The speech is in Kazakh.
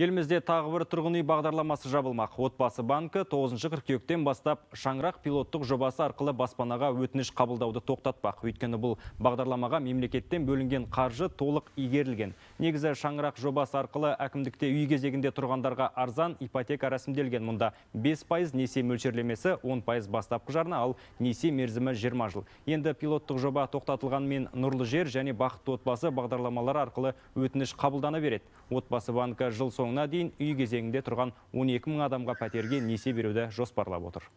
Елімізде тағы бір тұрғын үй бағдарламасы жабылмақ. Отбасы банкі 9 шы қыркүйектен бастап Шаңырақ пилоттық жобасы арқылы баспанаға өтініш қабылдауды тоқтатпақ. Өйткені бұл бағдарламаға мемлекеттен бөлінген қаржы толық игерілген негізі шаңырақ жобасы арқылы әкімдікте үй кезегінде тұрғандарға арзан ипотека рәсімделген мұнда 5 пайыз несие мөлшерлемесі 10 пайыз бастапқы жарна ал несие мерзімі 20 жыл енді пилоттық жоба тоқтатылғанмен нұрлы жер және бақытты отбасы бағдарламалары арқылы өтініш қабылдана береді отбасы банкі жыл соңына дейін үй кезегінде тұрған 12 мың адамға пәтерге несие беруді жоспарлап отыр